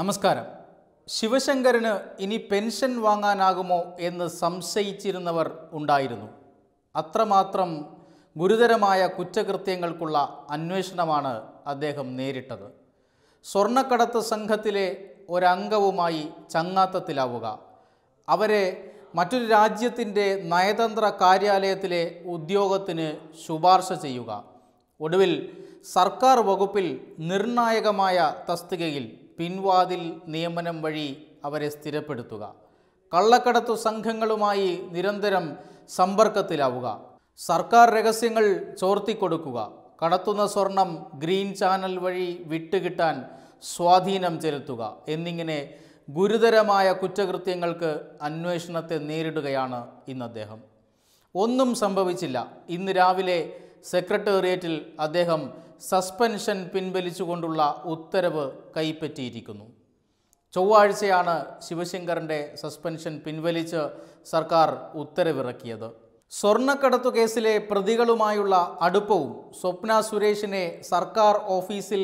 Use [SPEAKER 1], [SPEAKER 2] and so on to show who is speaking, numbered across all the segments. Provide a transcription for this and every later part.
[SPEAKER 1] നമസ്കാരം ശിവശങ്കറിന് ഇനി പെൻഷൻ വാങ്ങാനാകുമോ എന്ന് സംശയിച്ചിരുന്നവർ ഉണ്ടായിരുന്നു അത്രമാത്രം ഗുരുതരമായ കുറ്റകൃത്യങ്ങൾക്കുള്ള അന്വേഷണമാണ് അദ്ദേഹം നേരിട്ടത് സ്വർണ്ണക്കടത്ത് സംഘത്തിലെ ഒരംഗവുമായി ചങ്ങാത്തത്തിലാവുക അവരെ മറ്റൊരു രാജ്യത്തിൻ്റെ നയതന്ത്ര കാര്യാലയത്തിലെ ഉദ്യോഗത്തിന് ശുപാർശ ചെയ്യുക ഒടുവിൽ സർക്കാർ വകുപ്പിൽ നിർണായകമായ തസ്തികയിൽ പിൻവാതിൽ നിയമനം വഴി അവരെ സ്ഥിരപ്പെടുത്തുക കള്ളക്കടത്തു സംഘങ്ങളുമായി നിരന്തരം സമ്പർക്കത്തിലാവുക സർക്കാർ രഹസ്യങ്ങൾ ചോർത്തിക്കൊടുക്കുക കടത്തുന്ന സ്വർണം ഗ്രീൻ ചാനൽ വഴി വിട്ടുകിട്ടാൻ സ്വാധീനം ചെലുത്തുക എന്നിങ്ങനെ ഗുരുതരമായ കുറ്റകൃത്യങ്ങൾക്ക് അന്വേഷണത്തെ നേരിടുകയാണ് ഇന്ന് അദ്ദേഹം ഒന്നും സംഭവിച്ചില്ല ഇന്ന് രാവിലെ സെക്രട്ടേറിയറ്റിൽ അദ്ദേഹം സസ്പെൻഷൻ പിൻവലിച്ചുകൊണ്ടുള്ള ഉത്തരവ് കൈപ്പറ്റിയിരിക്കുന്നു ചൊവ്വാഴ്ചയാണ് ശിവശങ്കറിൻ്റെ സസ്പെൻഷൻ പിൻവലിച്ച് സർക്കാർ ഉത്തരവിറക്കിയത് സ്വർണ്ണക്കടത്തു കേസിലെ പ്രതികളുമായുള്ള അടുപ്പവും സ്വപ്ന സുരേഷിനെ സർക്കാർ ഓഫീസിൽ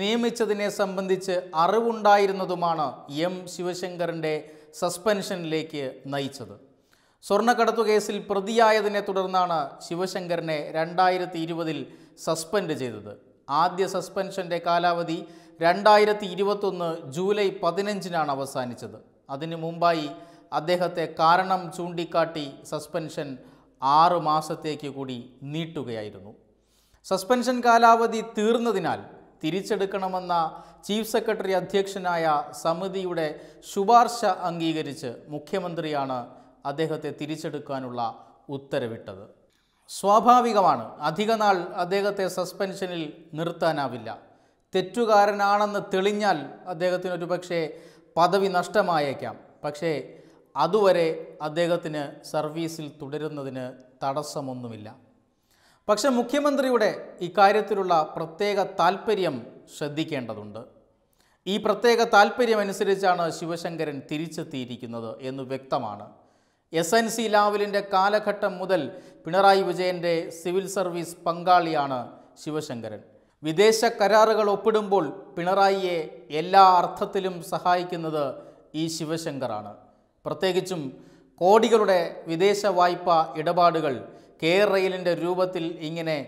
[SPEAKER 1] നിയമിച്ചതിനെ സംബന്ധിച്ച് അറിവുണ്ടായിരുന്നതുമാണ് എം ശിവശങ്കറിൻ്റെ സസ്പെൻഷനിലേക്ക് നയിച്ചത് സ്വർണ്ണക്കടത്തു കേസിൽ പ്രതിയായതിനെ തുടർന്നാണ് ശിവശങ്കറിനെ രണ്ടായിരത്തി ഇരുപതിൽ സസ്പെൻഡ് ചെയ്തത് ആദ്യ സസ്പെൻഷൻ്റെ കാലാവധി രണ്ടായിരത്തി ഇരുപത്തൊന്ന് ജൂലൈ പതിനഞ്ചിനാണ് അവസാനിച്ചത് അതിനു മുമ്പായി അദ്ദേഹത്തെ കാരണം ചൂണ്ടിക്കാട്ടി സസ്പെൻഷൻ ആറ് മാസത്തേക്ക് കൂടി നീട്ടുകയായിരുന്നു സസ്പെൻഷൻ കാലാവധി തീർന്നതിനാൽ തിരിച്ചെടുക്കണമെന്ന ചീഫ് സെക്രട്ടറി അധ്യക്ഷനായ സമിതിയുടെ ശുപാർശ അംഗീകരിച്ച് മുഖ്യമന്ത്രിയാണ് അദ്ദേഹത്തെ തിരിച്ചെടുക്കാനുള്ള ഉത്തരവിട്ടത് സ്വാഭാവികമാണ് അധികനാൾ അദ്ദേഹത്തെ സസ്പെൻഷനിൽ നിർത്താനാവില്ല തെറ്റുകാരനാണെന്ന് തെളിഞ്ഞാൽ അദ്ദേഹത്തിന് ഒരു പക്ഷേ പദവി നഷ്ടമായേക്കാം പക്ഷേ അതുവരെ അദ്ദേഹത്തിന് സർവീസിൽ തുടരുന്നതിന് തടസ്സമൊന്നുമില്ല പക്ഷേ മുഖ്യമന്ത്രിയുടെ ഇക്കാര്യത്തിലുള്ള പ്രത്യേക താൽപ്പര്യം ശ്രദ്ധിക്കേണ്ടതുണ്ട് ഈ പ്രത്യേക താൽപ്പര്യമനുസരിച്ചാണ് ശിവശങ്കരൻ തിരിച്ചെത്തിയിരിക്കുന്നത് എന്ന് വ്യക്തമാണ് എസ് എൻ സി ലാവലിൻ്റെ കാലഘട്ടം മുതൽ പിണറായി വിജയൻ്റെ സിവിൽ സർവീസ് പങ്കാളിയാണ് ശിവശങ്കരൻ വിദേശ കരാറുകൾ ഒപ്പിടുമ്പോൾ പിണറായിയെ എല്ലാ അർത്ഥത്തിലും സഹായിക്കുന്നത് ഈ ശിവശങ്കറാണ് പ്രത്യേകിച്ചും കോടികളുടെ വിദേശ വായ്പ ഇടപാടുകൾ കെയർ റെയിലിൻ്റെ രൂപത്തിൽ ഇങ്ങനെ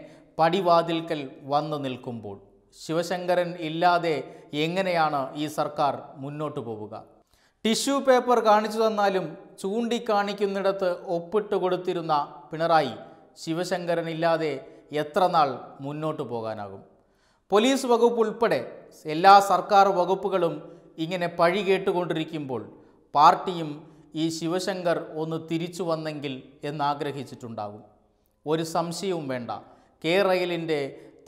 [SPEAKER 1] പടിവാതിൽക്കൽ വന്നു നിൽക്കുമ്പോൾ ശിവശങ്കരൻ ഇല്ലാതെ എങ്ങനെയാണ് ഈ സർക്കാർ മുന്നോട്ടു പോവുക ടിഷ്യൂ പേപ്പർ കാണിച്ചു തന്നാലും ചൂണ്ടിക്കാണിക്കുന്നിടത്ത് ഒപ്പിട്ട് കൊടുത്തിരുന്ന പിണറായി ശിവശങ്കരനില്ലാതെ എത്ര നാൾ മുന്നോട്ട് പോകാനാകും പോലീസ് വകുപ്പ് ഉൾപ്പെടെ എല്ലാ സർക്കാർ വകുപ്പുകളും ഇങ്ങനെ പഴി കേട്ടുകൊണ്ടിരിക്കുമ്പോൾ പാർട്ടിയും ഈ ശിവശങ്കർ ഒന്ന് തിരിച്ചു വന്നെങ്കിൽ എന്നാഗ്രഹിച്ചിട്ടുണ്ടാകും ഒരു സംശയവും വേണ്ട കെ കേരളിൻ്റെ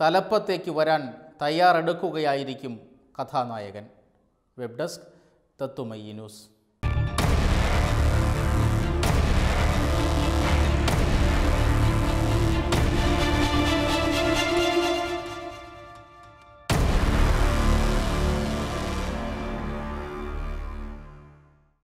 [SPEAKER 1] തലപ്പത്തേക്ക് വരാൻ തയ്യാറെടുക്കുകയായിരിക്കും കഥാനായകൻ വെബ് ഡെസ്ക് തത്വമയി ന്യൂസ്